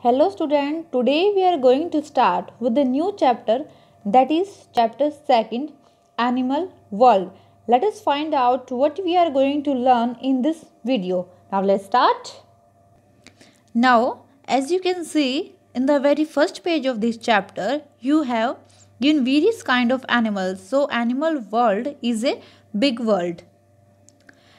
Hello student, today we are going to start with the new chapter that is chapter 2nd Animal World. Let us find out what we are going to learn in this video. Now let's start. Now as you can see in the very first page of this chapter you have given various kind of animals. So animal world is a big world.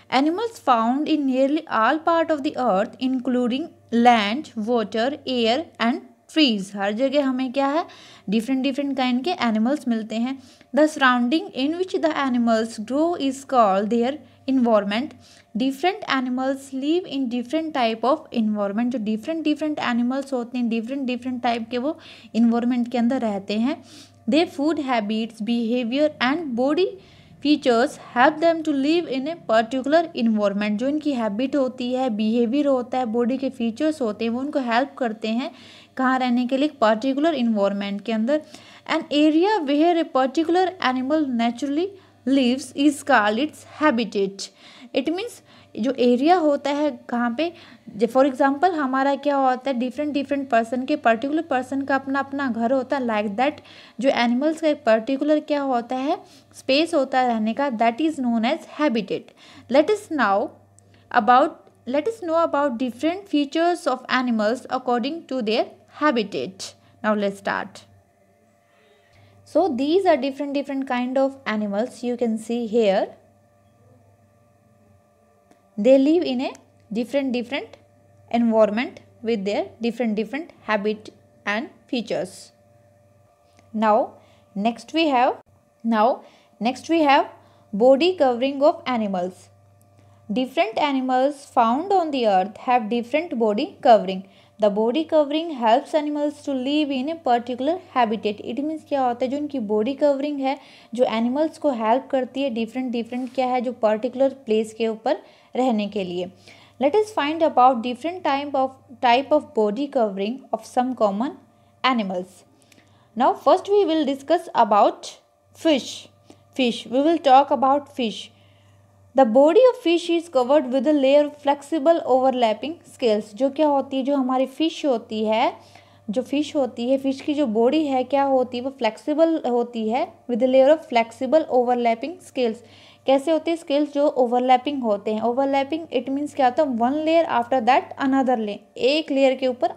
Animals found in nearly all part of the earth including land water air and trees हर जगह हमें क्या है different different kind के animals मिलते हैं the surrounding in which the animals grow is called their environment different animals live in different type of environment जो different different animals होते हैं डिफरेंट डिफरेंट टाइप के वो इन्वायरमेंट के अंदर रहते हैं they food habits behaviour and body features help them to live in a particular environment जो इनकी हैबिट होती है बिहेवियर होता है बॉडी के फीचर्स होते हैं वो उनको हेल्प करते हैं कहाँ रहने के लिए एक पर्टिकुलर इन्वायरमेंट के अंदर an area where a particular animal naturally lives is call its habitat it means जो एरिया होता है कहाँ पे फॉर एग्जांपल हमारा क्या होता है डिफरेंट डिफरेंट पर्सन के पर्टिकुलर पर्सन का अपना अपना घर होता है लाइक दैट जो एनिमल्स का एक पर्टिकुलर क्या होता है स्पेस होता है रहने का that is known as habitat let us now about let us know about different features of animals according to their habitat now let start so these are different different kind of animals you can see here they live in a different different environment with their different different habit and features now next we have now next we have body covering of animals different animals found on the earth have different body covering the body covering helps animals to live in a particular habitat it means kya hota hai jo unki body covering hai jo animals ko help karti hai different different kya hai jo particular place ke upar रहने के लिए let is find about different type of type of body covering of some common animals now first we will discuss about fish fish we will talk about fish the body of fish is covered with a layer flexible overlapping scales जो क्या होती है जो हमारी fish होती है जो fish होती है फ़िश की जो बॉडी है क्या होती है वो फ्लेक्सिबल होती है with layer of flexible overlapping scales कैसे होते हैं स्केल्स जो ओवरलैपिंग होते हैं ओवरलैपिंग इट मीन्स क्या होता है one layer after that another layer एक लेयर के ऊपर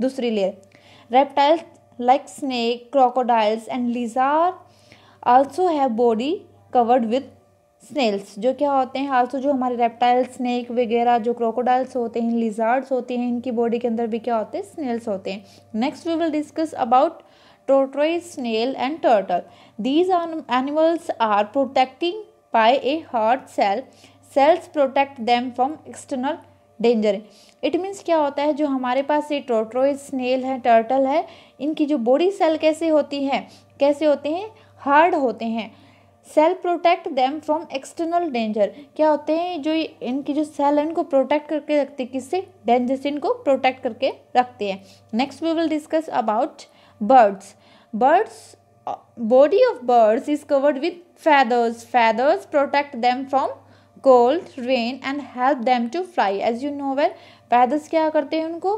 दूसरी layer reptiles like snake crocodiles and lizard also have body covered with snails जो क्या होते हैं आलसो जो हमारे रेप्टाइल स्नेक वगैरह जो क्रोकोडाइल्स होते हैं लिजार्ड्स होते हैं इनकी बॉडी के अंदर भी क्या होते हैं स्नेल्स होते हैं next we will discuss about tortoise snail and turtle these animals are protecting by a hard shell shells protect them from external danger it means क्या होता है जो हमारे पास ये टोट्रोइज स्नेल है टर्टल है इनकी जो बॉडी सेल कैसे होती है कैसे होते हैं हार्ड होते हैं shell protect them from external danger क्या होते हैं जो इनकी जो सेल है इनको प्रोटेक्ट करके रखते हैं किससे डेंजर से इनको प्रोटेक्ट करके रखते हैं next we will discuss about birds birds body of birds is covered with feathers feathers protect them from cold rain and help them to fly as you know well feathers क्या करते हैं उनको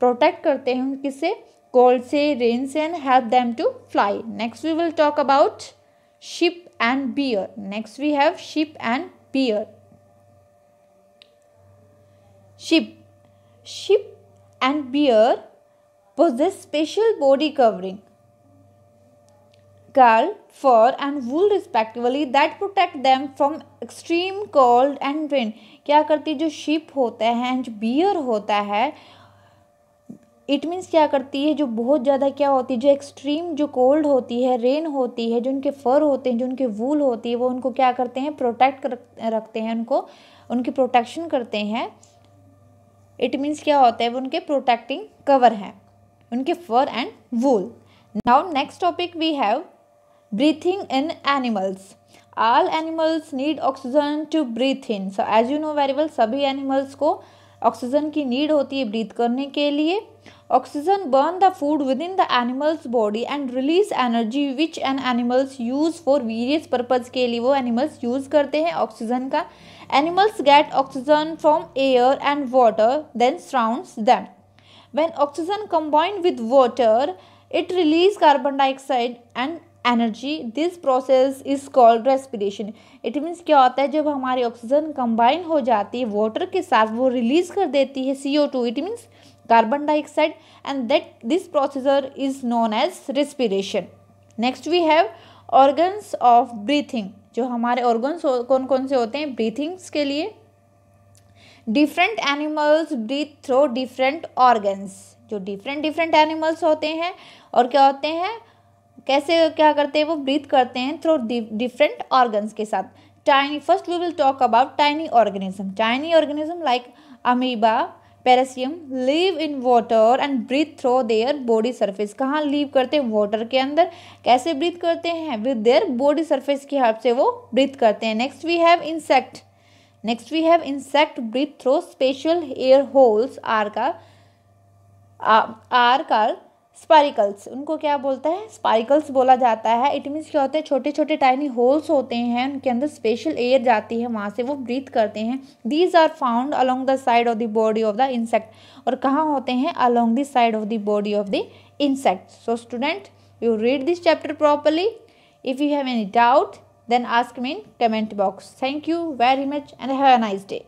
protect करते हैं किससे cold से rain से and help them to fly next we will talk about sheep and beer. Next we have sheep and beer. Sheep. Sheep and beer possess special body covering gall fur and wool respectively that protect them from extreme cold and wind. क्या करती जो sheep होते हैं जो beer होता है it means क्या करती है जो बहुत ज़्यादा क्या होती है जो एक्सट्रीम जो कोल्ड होती है रेन होती है जो उनके फर होते हैं जो उनके वूल होती है वो उनको क्या करते हैं प्रोटेक्ट कर, रखते हैं उनको उनकी प्रोटेक्शन करते हैं इट मीन्स क्या होता है वो उनके प्रोटेक्टिंग कवर हैं उनके fur and wool now next topic we have breathing in animals all animals need oxygen to breathe in so as you know very सभी एनिमल्स को ऑक्सीजन की नीड होती है ब्रीथ करने के लिए Oxygen burn the food within the animal's body and release energy which an animals use for various purpose के लिए वो animals use करते हैं oxygen का Animals get oxygen from air and water then surrounds them. When oxygen combined with water, it release carbon dioxide and energy this process is called respiration it means क्या होता है जब हमारी oxygen combine हो जाती है water के साथ वो रिलीज़ कर देती है C O two it means carbon dioxide and that this procedure is known as respiration next we have organs of breathing जो हमारे ऑर्गन्स कौन कौन से होते हैं ब्रीथिंग्स के लिए different animals breathe through different organs जो डिफरेंट डिफरेंट एनिमल्स होते हैं और क्या होते हैं कैसे क्या करते हैं वो ब्रीथ करते हैं थ्रो डिफरेंट ऑर्गन्स के साथ tiny first we will talk about tiny organism tiny organism like amoeba paramecium live in water and breathe through their body surface कहाँ लीव करते हैं वाटर के अंदर कैसे ब्रीथ करते हैं विद देयर बॉडी सरफेस की हेल्प से वो ब्रीथ करते हैं next we have insect next we have insect breathe through special air holes are का आर का स्पारिकल्स उनको क्या बोलता है स्पारिकल्स बोला जाता है इट मीन्स क्या होता है छोटे छोटे टाइनी होल्स होते हैं उनके अंदर स्पेशल एयर जाती है वहाँ से वो ब्रीथ करते हैं these are found along the side of the body of the insect और कहाँ होते हैं along the side of the body of the insect so student you read this chapter properly if you have any doubt then ask me in comment box thank you very much and have a nice day